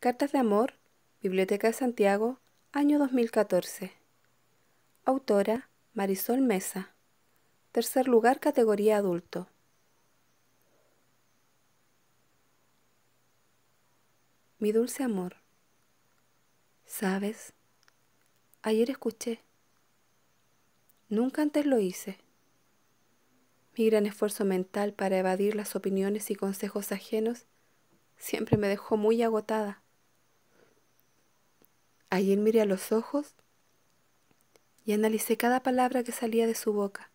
Cartas de Amor, Biblioteca de Santiago, año 2014. Autora, Marisol Mesa. Tercer lugar, categoría adulto. Mi dulce amor. ¿Sabes? Ayer escuché. Nunca antes lo hice. Mi gran esfuerzo mental para evadir las opiniones y consejos ajenos siempre me dejó muy agotada. Ayer miré a los ojos y analicé cada palabra que salía de su boca.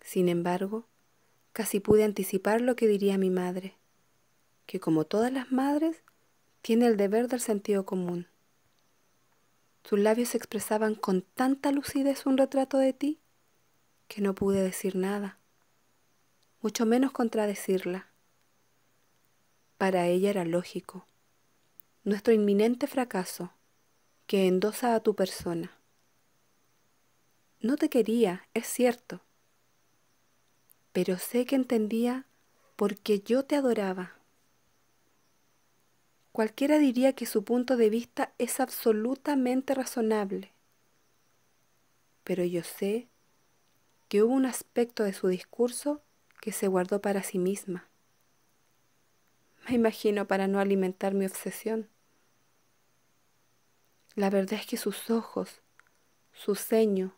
Sin embargo, casi pude anticipar lo que diría mi madre, que como todas las madres, tiene el deber del sentido común. Sus labios expresaban con tanta lucidez un retrato de ti que no pude decir nada, mucho menos contradecirla. Para ella era lógico nuestro inminente fracaso que endosa a tu persona. No te quería, es cierto, pero sé que entendía porque yo te adoraba. Cualquiera diría que su punto de vista es absolutamente razonable, pero yo sé que hubo un aspecto de su discurso que se guardó para sí misma imagino para no alimentar mi obsesión. La verdad es que sus ojos, su ceño,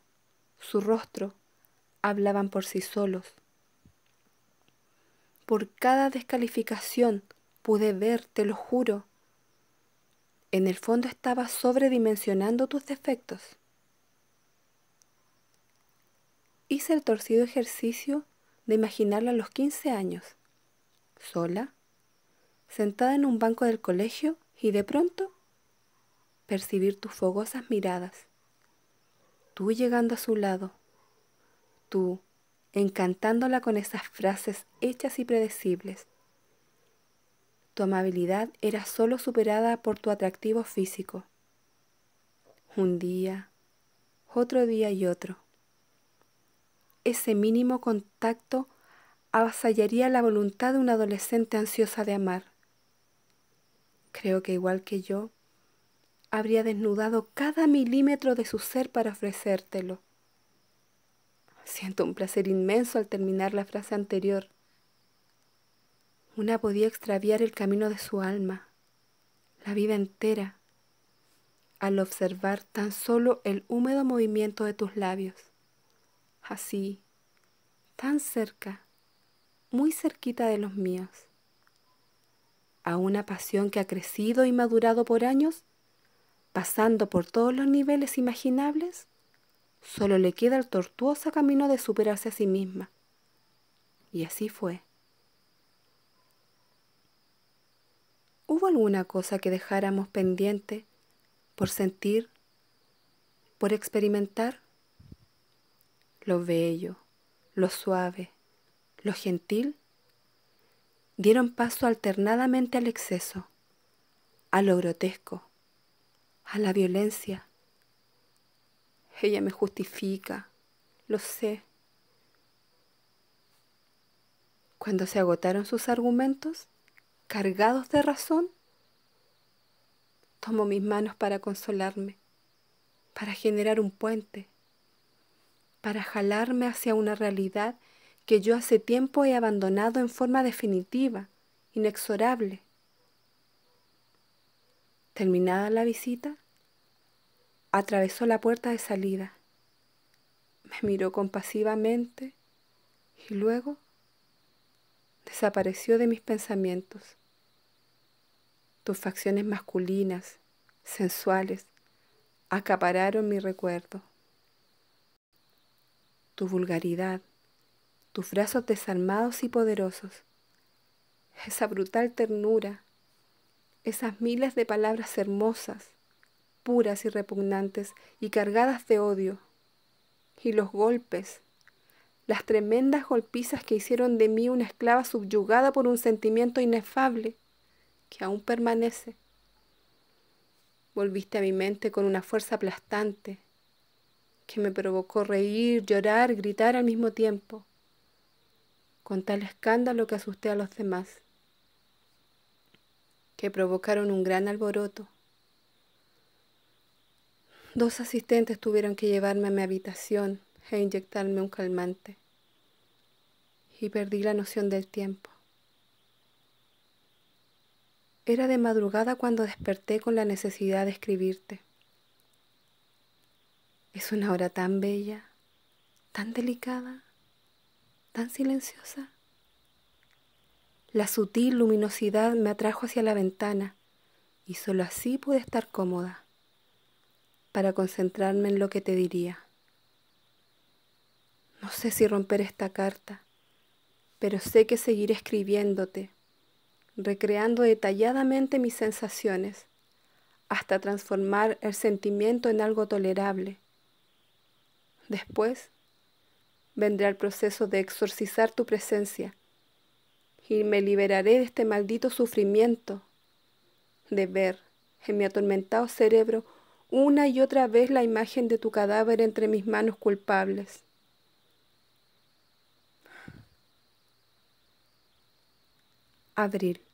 su rostro hablaban por sí solos. Por cada descalificación pude ver, te lo juro. En el fondo estaba sobredimensionando tus defectos. Hice el torcido ejercicio de imaginarla a los 15 años, sola, sentada en un banco del colegio y de pronto percibir tus fogosas miradas. Tú llegando a su lado, tú encantándola con esas frases hechas y predecibles. Tu amabilidad era solo superada por tu atractivo físico. Un día, otro día y otro. Ese mínimo contacto avasallaría la voluntad de una adolescente ansiosa de amar. Creo que igual que yo, habría desnudado cada milímetro de su ser para ofrecértelo. Siento un placer inmenso al terminar la frase anterior. Una podía extraviar el camino de su alma, la vida entera, al observar tan solo el húmedo movimiento de tus labios. Así, tan cerca, muy cerquita de los míos a una pasión que ha crecido y madurado por años, pasando por todos los niveles imaginables, solo le queda el tortuoso camino de superarse a sí misma. Y así fue. ¿Hubo alguna cosa que dejáramos pendiente por sentir, por experimentar? Lo bello, lo suave, lo gentil dieron paso alternadamente al exceso, a lo grotesco, a la violencia. Ella me justifica, lo sé. Cuando se agotaron sus argumentos, cargados de razón, tomo mis manos para consolarme, para generar un puente, para jalarme hacia una realidad que yo hace tiempo he abandonado en forma definitiva, inexorable. Terminada la visita, atravesó la puerta de salida, me miró compasivamente y luego desapareció de mis pensamientos. Tus facciones masculinas, sensuales, acapararon mi recuerdo. Tu vulgaridad, tus brazos desarmados y poderosos, esa brutal ternura, esas miles de palabras hermosas, puras y repugnantes y cargadas de odio, y los golpes, las tremendas golpizas que hicieron de mí una esclava subyugada por un sentimiento inefable que aún permanece. Volviste a mi mente con una fuerza aplastante que me provocó reír, llorar, gritar al mismo tiempo con tal escándalo que asusté a los demás, que provocaron un gran alboroto. Dos asistentes tuvieron que llevarme a mi habitación e inyectarme un calmante, y perdí la noción del tiempo. Era de madrugada cuando desperté con la necesidad de escribirte. Es una hora tan bella, tan delicada tan silenciosa. La sutil luminosidad me atrajo hacia la ventana y solo así pude estar cómoda para concentrarme en lo que te diría. No sé si romper esta carta, pero sé que seguiré escribiéndote, recreando detalladamente mis sensaciones hasta transformar el sentimiento en algo tolerable. Después, vendrá el proceso de exorcizar tu presencia y me liberaré de este maldito sufrimiento de ver en mi atormentado cerebro una y otra vez la imagen de tu cadáver entre mis manos culpables. Abril.